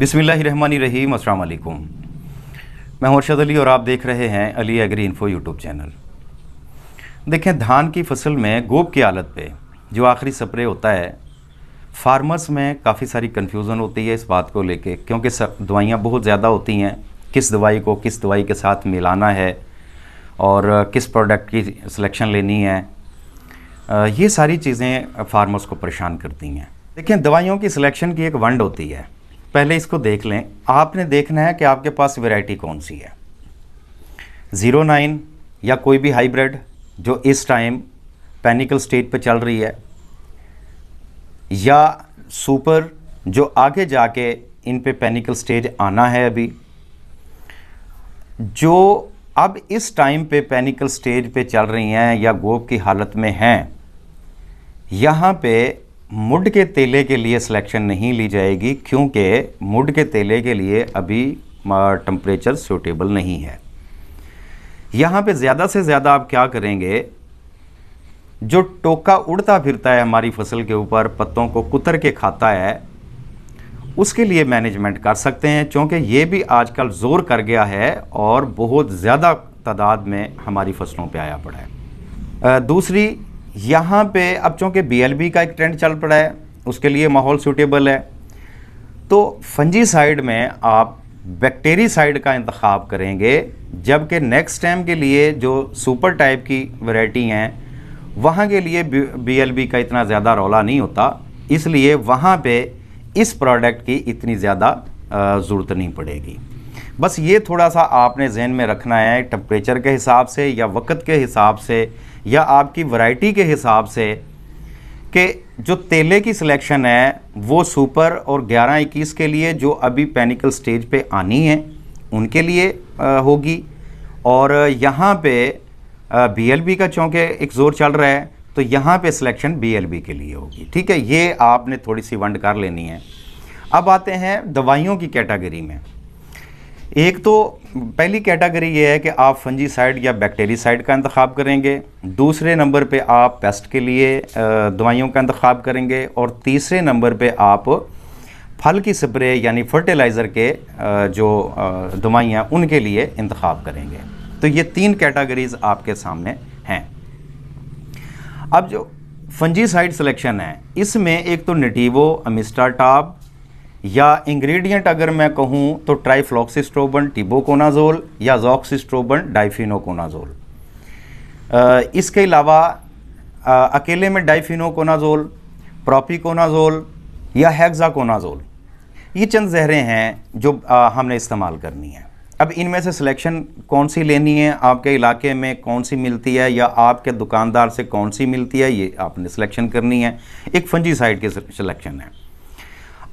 बिसमीम अस्सलाम मैं अरशद अली और आप देख रहे हैं Ali agri info YouTube channel देखें धान की फसल में गोब की हालत पे जो आखिरी स्प्रे होता है फार्मर्स में काफ़ी सारी कन्फ्यूज़न होती है इस बात को लेके क्योंकि दवाइयाँ बहुत ज़्यादा होती हैं किस दवाई को किस दवाई के साथ मिलाना है और किस प्रोडक्ट की सिलेक्शन लेनी है ये सारी चीज़ें फार्मर्स को परेशान करती हैं देखें दवाइयों की सिलेक्शन की एक वंड होती है पहले इसको देख लें आपने देखना है कि आपके पास वैरायटी कौन सी है ज़ीरो नाइन या कोई भी हाइब्रिड जो इस टाइम पैनिकल स्टेट पे चल रही है या सुपर जो आगे जाके इन पे पैनिकल स्टेज आना है अभी जो अब इस टाइम पे पैनिकल स्टेज पे चल रही हैं या गोप की हालत में हैं यहाँ पे मुड के तेले के लिए सिलेक्शन नहीं ली जाएगी क्योंकि मुड के तेले के लिए अभी टम्परेचर सूटेबल नहीं है यहाँ पे ज़्यादा से ज़्यादा आप क्या करेंगे जो टोका उड़ता फिरता है हमारी फसल के ऊपर पत्तों को कुतर के खाता है उसके लिए मैनेजमेंट कर सकते हैं क्योंकि ये भी आजकल ज़ोर कर गया है और बहुत ज़्यादा तादाद में हमारी फसलों पे आया पड़ा है दूसरी यहाँ पे अब चूँकि बी का एक ट्रेंड चल पड़ा है उसके लिए माहौल सूटेबल है तो फंजी साइड में आप बैक्टेरी साइड का इंतखब करेंगे जबकि नेक्स्ट टाइम के लिए जो सुपर टाइप की वैरायटी हैं वहाँ के लिए बी का इतना ज़्यादा रौला नहीं होता इसलिए वहाँ पे इस प्रोडक्ट की इतनी ज़्यादा ज़रूरत नहीं पड़ेगी बस ये थोड़ा सा आपने जहन में रखना है टेम्परेचर के हिसाब से या वक्त के हिसाब से या आपकी वैरायटी के हिसाब से कि जो तेले की सिलेक्शन है वो सुपर और 11 इक्कीस के लिए जो अभी पैनिकल स्टेज पे आनी है उनके लिए होगी और यहाँ पे बीएलबी का चूँकि एक ज़ोर चल रहा है तो यहाँ पे सिलेक्शन बीएलबी के लिए होगी ठीक है ये आपने थोड़ी सी वंड कर लेनी है अब आते हैं दवाइयों की कैटेगरी में एक तो पहली कैटेगरी ये है कि आप फंजीसाइड या साइड का इंतखब करेंगे दूसरे नंबर पे आप पेस्ट के लिए दवाइयों का इंतखब करेंगे और तीसरे नंबर पे आप फल की स्प्रे यानी फर्टिलाइज़र के जो दवाइयाँ उनके लिए इंतखब करेंगे तो ये तीन कैटागरीज़ आपके सामने हैं अब जो फंजीसाइड सिलेक्शन है इसमें एक तो निटिवो अमिस्टा टाप या इंग्रेडिएंट अगर मैं कहूँ तो ट्राइफ्लॉक्सिस्ट्रोबन टिबोकोनाजोल या जॉक्सिस्ट्रोबन डाइफिनोकोनाजोल इसके अलावा अकेले में डाइफिनोकोनाजोल प्रॉपिकोनाजोल या हेक्साकोनाजोल ये चंद जहरें हैं जो आ, हमने इस्तेमाल करनी है अब इनमें से सिलेक्शन कौन सी लेनी है आपके इलाके में कौन सी मिलती है या आपके दुकानदार से कौन सी मिलती है ये आपने सिलेक्शन करनी है एक फंजीसाइड की सिलेक्शन है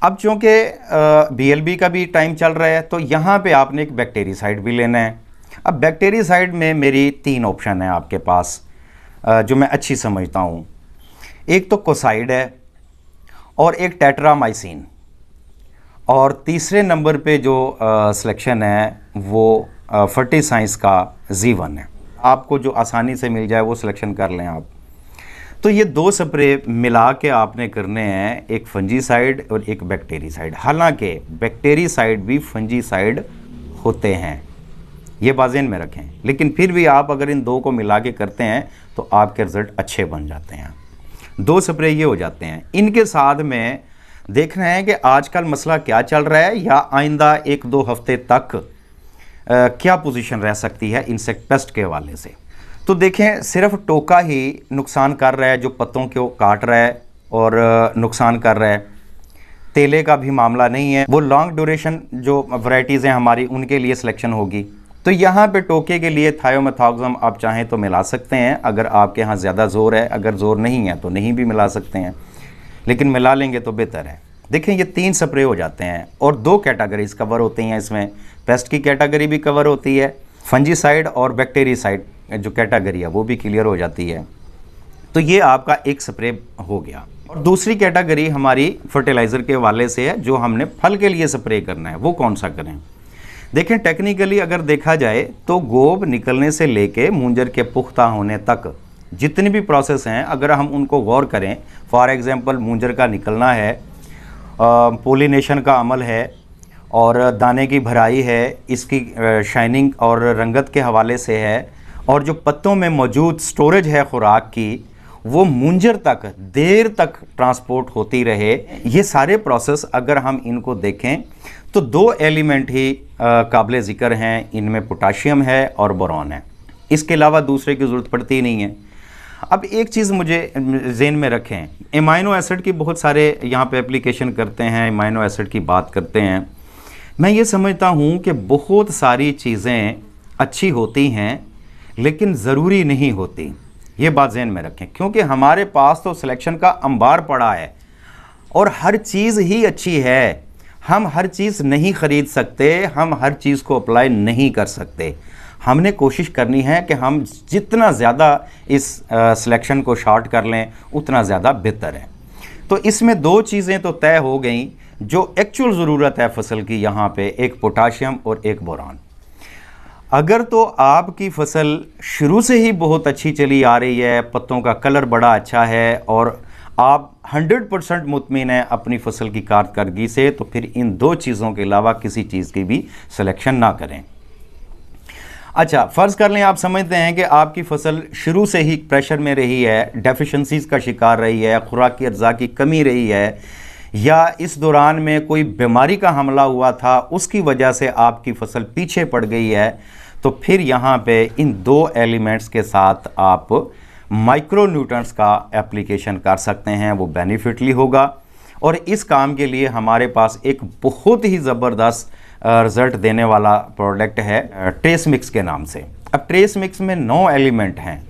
अब चूँकि बी का भी टाइम चल रहा है तो यहाँ पे आपने एक साइड भी लेना है अब बैक्टेरियासाइड में मेरी तीन ऑप्शन है आपके पास जो मैं अच्छी समझता हूँ एक तो कोसाइड है और एक टेट्रामाइसिन और तीसरे नंबर पे जो सिलेक्शन है वो साइंस का जीवन है आपको जो आसानी से मिल जाए वो सिलेक्शन कर लें आप तो ये दो स्प्रे मिला के आपने करने हैं एक फंजी साइड और एक बैक्टेरी साइड हालांकि साइड भी फंजी साइड होते हैं ये बाजेन में रखें लेकिन फिर भी आप अगर इन दो को मिला के करते हैं तो आपके रिजल्ट अच्छे बन जाते हैं दो स्प्रे ये हो जाते हैं इनके साथ में देखना है कि आजकल मसला क्या चल रहा है या आइंदा एक दो हफ्ते तक आ, क्या पोजीशन रह सकती है इंसेक्ट पेस्ट के हवाले से तो देखें सिर्फ टोका ही नुकसान कर रहा है जो पत्तों को काट रहा है और नुकसान कर रहा है तेले का भी मामला नहीं है वो लॉन्ग ड्यूरेशन जो वैरायटीज़ हैं हमारी उनके लिए सिलेक्शन होगी तो यहाँ पे टोके के लिए थायोमेथॉक्सम आप चाहें तो मिला सकते हैं अगर आपके यहाँ ज़्यादा ज़ोर है अगर ज़ोर नहीं है तो नहीं भी मिला सकते हैं लेकिन मिला लेंगे तो बेहतर है देखें ये तीन स्प्रे हो जाते हैं और दो कैटागरीज कवर होती हैं इसमें पेस्ट की कैटागरी भी कवर होती है फंजीसाइड और बैक्टेरियासाइड जो कैटागरी है वो भी क्लियर हो जाती है तो ये आपका एक स्प्रे हो गया और दूसरी कैटागरी हमारी फर्टिलाइज़र के वाले से है जो हमने फल के लिए स्प्रे करना है वो कौन सा करें देखें टेक्निकली अगर देखा जाए तो गोब निकलने से लेके मुंजर के पुख्ता होने तक जितने भी प्रोसेस हैं अगर हम उनको गौर करें फॉर एग्ज़ाम्पल मुंजर का निकलना है पोलिनेशन का अमल है और दाने की भराई है इसकी शाइनिंग और रंगत के हवाले से है और जो पत्तों में मौजूद स्टोरेज है खुराक की वो मुंजर तक देर तक ट्रांसपोर्ट होती रहे ये सारे प्रोसेस अगर हम इनको देखें तो दो एलिमेंट ही काबिल ज़िक्र हैं इनमें पोटाशियम है और बोरॉन है इसके अलावा दूसरे की ज़रूरत पड़ती नहीं है अब एक चीज़ मुझे जेन में रखें एमाइनो एसिड की बहुत सारे यहाँ पे एप्लीकेशन करते हैं एमाइनो एसिड की बात करते हैं मैं ये समझता हूँ कि बहुत सारी चीज़ें अच्छी होती हैं लेकिन ज़रूरी नहीं होती ये बात जहन में रखें क्योंकि हमारे पास तो सिलेक्शन का अंबार पड़ा है और हर चीज़ ही अच्छी है हम हर चीज़ नहीं ख़रीद सकते हम हर चीज़ को अप्लाई नहीं कर सकते हमने कोशिश करनी है कि हम जितना ज़्यादा इस सिलेक्शन को शॉर्ट कर लें उतना ज़्यादा बेहतर है तो इसमें दो चीज़ें तो तय हो गई जो एक्चुअल ज़रूरत है फसल की यहाँ पे एक पोटाशियम और एक बोरान अगर तो आपकी फसल शुरू से ही बहुत अच्छी चली आ रही है पत्तों का कलर बड़ा अच्छा है और आप 100 परसेंट मुतमिन है अपनी फसल की कारकर्दगी से तो फिर इन दो चीज़ों के अलावा किसी चीज़ की भी सिलेक्शन ना करें अच्छा फ़र्ज़ कर लें आप समझते हैं कि आपकी फसल शुरू से ही प्रेशर में रही है डेफिशेंसीज़ का शिकार रही है खुराक की अज़ा की कमी रही है या इस दौरान में कोई बीमारी का हमला हुआ था उसकी वजह से आपकी फसल पीछे पड़ गई है तो फिर यहाँ पे इन दो एलिमेंट्स के साथ आप माइक्रो न्यूट्रंस का एप्लीकेशन कर सकते हैं वो बेनिफिटली होगा और इस काम के लिए हमारे पास एक बहुत ही ज़बरदस्त रिज़ल्ट देने वाला प्रोडक्ट है ट्रेस मिक्स के नाम से अब ट्रेस मिक्स में नौ एलिमेंट हैं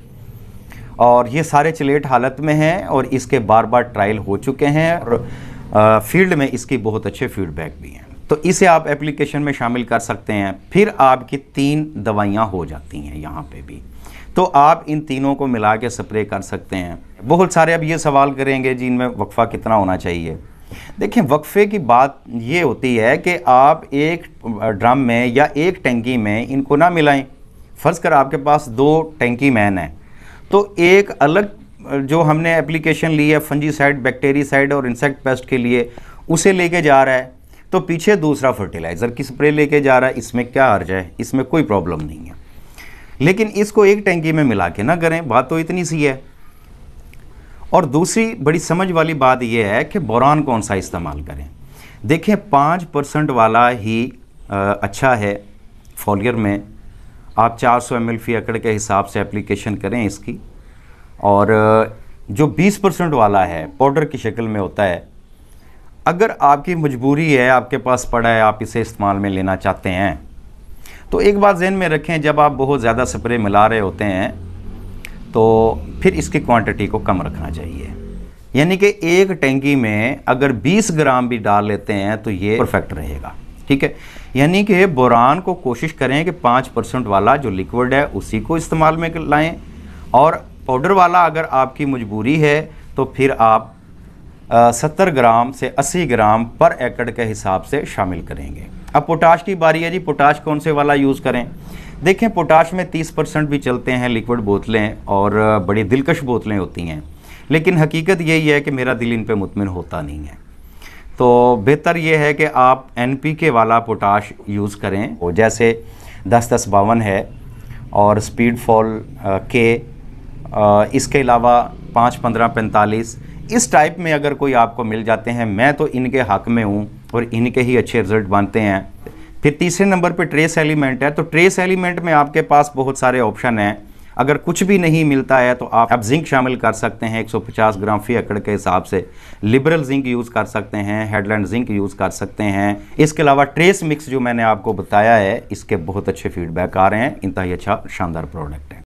और ये सारे चलेट हालत में हैं और इसके बार बार ट्रायल हो चुके हैं और फील्ड में इसकी बहुत अच्छे फीडबैक भी हैं तो इसे आप एप्लीकेशन में शामिल कर सकते हैं फिर आपकी तीन दवाइयाँ हो जाती हैं यहाँ पे भी तो आप इन तीनों को मिला के स्प्रे कर सकते हैं बहुत सारे अब ये सवाल करेंगे जी इनमें वक्फ़ा कितना होना चाहिए देखें वक्फ़े की बात ये होती है कि आप एक ड्रम में या एक टंकी में इनको ना मिलाएं फ़र्ज़ कर आपके पास दो टंकी मैन हैं तो एक अलग जो हमने एप्लीकेशन ली है फंजीसाइड साइड और इंसेक्ट पेस्ट के लिए उसे लेके जा रहा है तो पीछे दूसरा फर्टिलाइज़र की स्प्रे लेके जा रहा है इसमें क्या अर्ज है इसमें कोई प्रॉब्लम नहीं है लेकिन इसको एक टैंकी में मिला के ना करें बात तो इतनी सी है और दूसरी बड़ी समझ वाली बात यह है कि बोरान कौन सा इस्तेमाल करें देखें पाँच परसेंट वाला ही आ, अच्छा है फॉलियर में आप 400 सौ एम एल फी एकड़ के हिसाब से एप्लीकेशन करें इसकी और जो 20 परसेंट वाला है पाउडर की शक्ल में होता है अगर आपकी मजबूरी है आपके पास पड़ा है आप इसे इस्तेमाल में लेना चाहते हैं तो एक बात जहन में रखें जब आप बहुत ज़्यादा स्प्रे मिला रहे होते हैं तो फिर इसकी क्वांटिटी को कम रखना चाहिए यानी कि एक टेंकी में अगर 20 ग्राम भी डाल लेते हैं तो ये परफेक्ट रहेगा ठीक है यानी कि बुरान को कोशिश करें कि पाँच परसेंट वाला जो लिक्विड है उसी को इस्तेमाल में लाएं और पाउडर वाला अगर आपकी मजबूरी है तो फिर आप सत्तर ग्राम से अस्सी ग्राम पर एकड़ के हिसाब से शामिल करेंगे अब पोटाश की बारी है जी पोटाश कौन से वाला यूज़ करें देखें पोटाश में तीस परसेंट भी चलते हैं लिक्विड बोतलें और बड़ी दिलकश बोतलें होती हैं लेकिन हकीकत यही है कि मेरा दिल इन पर मुतमिन होता नहीं है तो बेहतर ये है कि आप एन पी के वाला पोटाश यूज़ करें वो जैसे दस दस बावन है और स्पीड फॉल के इसके अलावा पाँच पंद्रह पैंतालीस इस टाइप में अगर कोई आपको मिल जाते हैं मैं तो इनके हक में हूँ और इनके ही अच्छे रिजल्ट बनते हैं फिर तीसरे नंबर पे ट्रेस एलिमेंट है तो ट्रेस एलिमेंट में आपके पास बहुत सारे ऑप्शन हैं अगर कुछ भी नहीं मिलता है तो आप, जिंक शामिल कर सकते हैं 150 ग्राम फी अकड़ के हिसाब से लिबरल जिंक यूज़ कर सकते हैं हेडलैंड जिंक यूज़ कर सकते हैं इसके अलावा ट्रेस मिक्स जो मैंने आपको बताया है इसके बहुत अच्छे फीडबैक आ रहे हैं इतना ही अच्छा शानदार प्रोडक्ट है